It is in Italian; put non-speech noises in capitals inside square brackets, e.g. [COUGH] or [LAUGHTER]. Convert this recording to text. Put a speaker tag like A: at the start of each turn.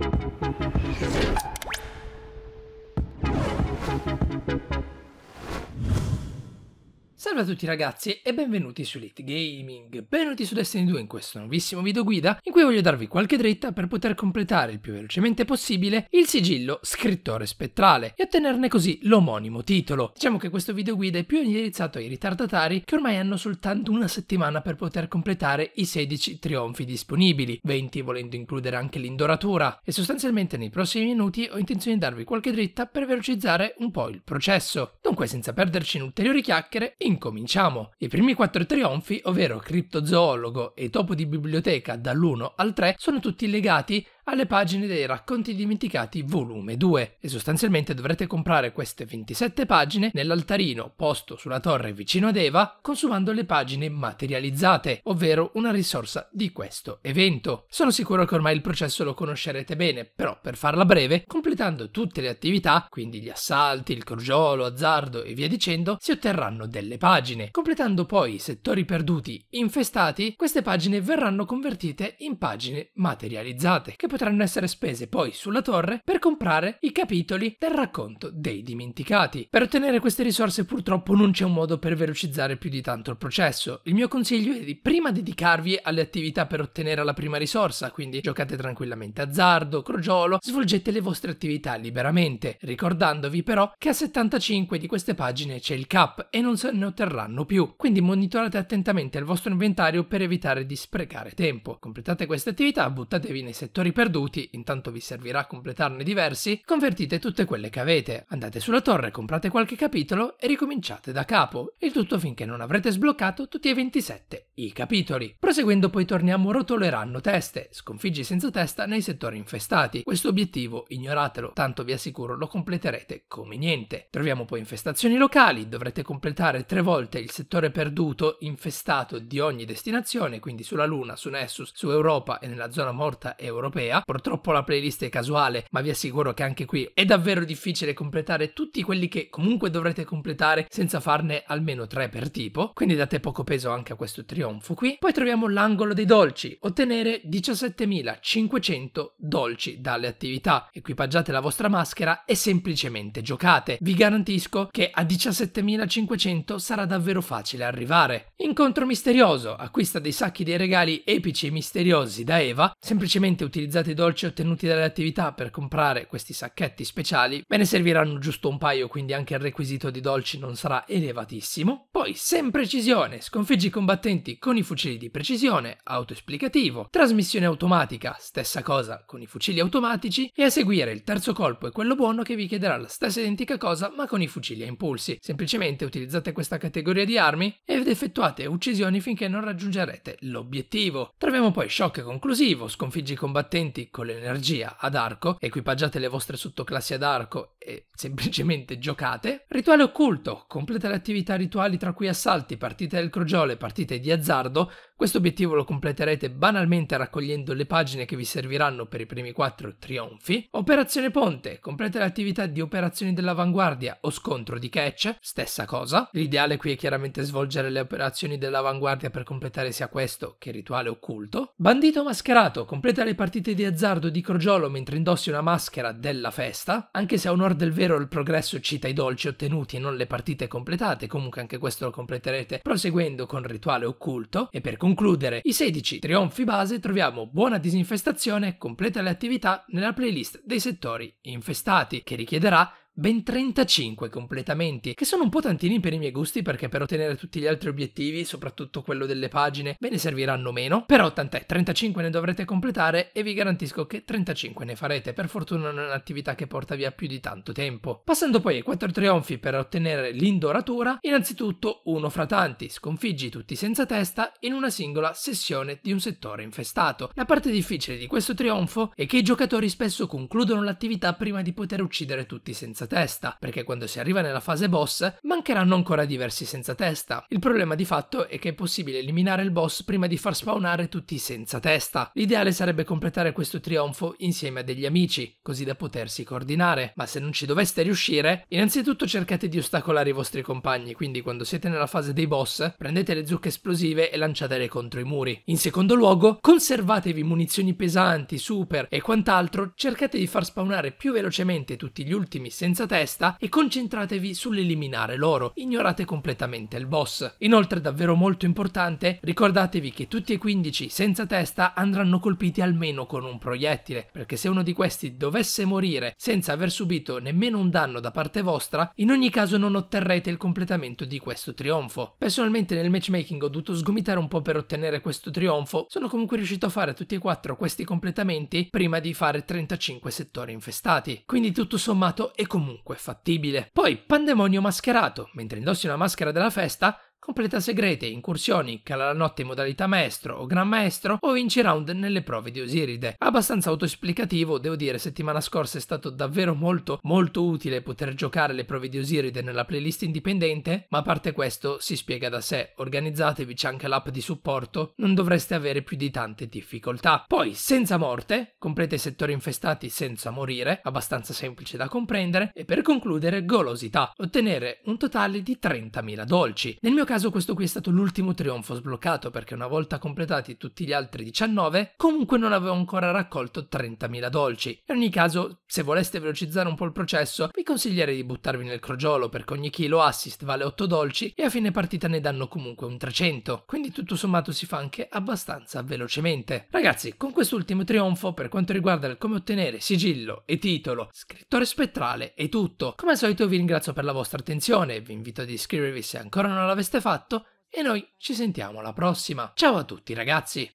A: Thank you. Salve a tutti ragazzi e benvenuti su Elite Gaming, benvenuti su Destiny 2 in questo nuovissimo video guida in cui voglio darvi qualche dritta per poter completare il più velocemente possibile il sigillo scrittore spettrale e ottenerne così l'omonimo titolo. Diciamo che questo video guida è più indirizzato ai ritardatari che ormai hanno soltanto una settimana per poter completare i 16 trionfi disponibili, 20 volendo includere anche l'indoratura e sostanzialmente nei prossimi minuti ho intenzione di darvi qualche dritta per velocizzare un po' il processo. Dunque senza perderci in ulteriori chiacchiere, in Cominciamo! I primi quattro trionfi, ovvero criptozoologo e topo di biblioteca dall'1 al 3, sono tutti legati alle pagine dei Racconti Dimenticati volume 2 e sostanzialmente dovrete comprare queste 27 pagine nell'altarino posto sulla torre vicino ad Eva consumando le pagine materializzate, ovvero una risorsa di questo evento. Sono sicuro che ormai il processo lo conoscerete bene, però per farla breve, completando tutte le attività, quindi gli assalti, il crogiolo, azzardo e via dicendo, si otterranno delle pagine. Completando poi i settori perduti infestati, queste pagine verranno convertite in pagine materializzate, che potranno essere spese poi sulla torre per comprare i capitoli del racconto dei dimenticati. Per ottenere queste risorse purtroppo non c'è un modo per velocizzare più di tanto il processo. Il mio consiglio è di prima dedicarvi alle attività per ottenere la prima risorsa, quindi giocate tranquillamente azzardo, crogiolo, svolgete le vostre attività liberamente, ricordandovi però che a 75 di queste pagine c'è il cap e non se ne otterranno più, quindi monitorate attentamente il vostro inventario per evitare di sprecare tempo. Completate queste attività, buttatevi nei settori per perduti, intanto vi servirà a completarne diversi, convertite tutte quelle che avete, andate sulla torre, comprate qualche capitolo e ricominciate da capo, il tutto finché non avrete sbloccato tutti e 27 i capitoli. Proseguendo poi torniamo rotoleranno teste, sconfiggi senza testa nei settori infestati. Questo obiettivo ignoratelo, tanto vi assicuro lo completerete come niente. Troviamo poi infestazioni locali, dovrete completare tre volte il settore perduto infestato di ogni destinazione, quindi sulla Luna, su Nessus, su Europa e nella zona morta europea idea. Purtroppo la playlist è casuale, ma vi assicuro che anche qui è davvero difficile completare tutti quelli che comunque dovrete completare senza farne almeno tre per tipo, quindi date poco peso anche a questo trionfo qui. Poi troviamo l'angolo dei dolci, ottenere 17.500 dolci dalle attività. Equipaggiate la vostra maschera e semplicemente giocate. Vi garantisco che a 17.500 sarà davvero facile arrivare. Incontro misterioso, acquista dei sacchi dei regali epici e misteriosi da Eva, semplicemente utilizzate i dolci ottenuti dalle attività per comprare questi sacchetti speciali, me ne serviranno giusto un paio, quindi anche il requisito di dolci non sarà elevatissimo. Poi, sem precisione, sconfiggi i combattenti con i fucili di precisione, autoesplicativo, trasmissione automatica, stessa cosa con i fucili automatici, e a seguire il terzo colpo è quello buono che vi chiederà la stessa identica cosa ma con i fucili a impulsi. Semplicemente utilizzate questa categoria di armi ed effettuate uccisioni finché non raggiungerete l'obiettivo. Troviamo poi shock conclusivo, sconfiggi i combattenti studenti con l'energia ad arco, equipaggiate le vostre sottoclassi ad arco e [LAUGHS] semplicemente giocate. Rituale occulto, completa le attività rituali tra cui assalti, partite del crogiolo e partite di azzardo, questo obiettivo lo completerete banalmente raccogliendo le pagine che vi serviranno per i primi quattro trionfi. Operazione Ponte, complete le attività di operazioni dell'avanguardia o scontro di catch, stessa cosa. L'ideale qui è chiaramente svolgere le operazioni dell'avanguardia per completare sia questo che il rituale occulto. Bandito mascherato, completa le partite di azzardo di crogiolo mentre indossi una maschera della festa, anche se a onore del vero il progresso cita i dolci ottenuti e non le partite completate, comunque anche questo lo completerete proseguendo con il rituale occulto e per concludere concludere i 16 trionfi base troviamo buona disinfestazione completa le attività nella playlist dei settori infestati, che richiederà ben 35 completamenti, che sono un po' tantini per i miei gusti perché per ottenere tutti gli altri obiettivi, soprattutto quello delle pagine, ve ne serviranno meno, però tant'è, 35 ne dovrete completare e vi garantisco che 35 ne farete, per fortuna non è un'attività che porta via più di tanto tempo. Passando poi ai 4 trionfi per ottenere l'indoratura, innanzitutto uno fra tanti, sconfiggi tutti senza testa in una singola sessione di un settore infestato. La parte difficile di questo trionfo è che i giocatori spesso concludono l'attività prima di poter uccidere tutti senza testa senza testa, perché quando si arriva nella fase boss mancheranno ancora diversi senza testa. Il problema di fatto è che è possibile eliminare il boss prima di far spawnare tutti i senza testa. L'ideale sarebbe completare questo trionfo insieme a degli amici, così da potersi coordinare, ma se non ci doveste riuscire, innanzitutto cercate di ostacolare i vostri compagni, quindi quando siete nella fase dei boss, prendete le zucche esplosive e lanciatele contro i muri. In secondo luogo, conservatevi munizioni pesanti, super e quant'altro, cercate di far spawnare più velocemente tutti gli ultimi senza senza testa e concentratevi sull'eliminare loro, ignorate completamente il boss. Inoltre davvero molto importante, ricordatevi che tutti e 15 senza testa andranno colpiti almeno con un proiettile, perché se uno di questi dovesse morire senza aver subito nemmeno un danno da parte vostra, in ogni caso non otterrete il completamento di questo trionfo. Personalmente nel matchmaking ho dovuto sgomitare un po' per ottenere questo trionfo, sono comunque riuscito a fare tutti e quattro questi completamenti prima di fare 35 settori infestati. Quindi tutto sommato è comunque comunque fattibile. Poi Pandemonio mascherato, mentre indossi una maschera della festa, completa segrete, incursioni, cala la notte in modalità maestro o gran maestro o vince round nelle prove di Osiride. Abbastanza autoesplicativo, devo dire, settimana scorsa è stato davvero molto molto utile poter giocare le prove di Osiride nella playlist indipendente, ma a parte questo si spiega da sé, organizzatevi c'è anche l'app di supporto, non dovreste avere più di tante difficoltà. Poi, senza morte, completa i settori infestati senza morire, abbastanza semplice da comprendere, e per concludere golosità, ottenere un totale di 30.000 dolci. Nel mio caso questo qui è stato l'ultimo trionfo sbloccato perché una volta completati tutti gli altri 19, comunque non avevo ancora raccolto 30.000 dolci. In ogni caso, se voleste velocizzare un po' il processo, vi consiglierei di buttarvi nel crogiolo perché ogni chilo assist vale 8 dolci e a fine partita ne danno comunque un 300, quindi tutto sommato si fa anche abbastanza velocemente. Ragazzi, con quest'ultimo trionfo, per quanto riguarda il come ottenere sigillo e titolo, scrittore spettrale e tutto, come al solito vi ringrazio per la vostra attenzione, vi invito ad iscrivervi se ancora non l'aveste fatto e noi ci sentiamo alla prossima. Ciao a tutti ragazzi!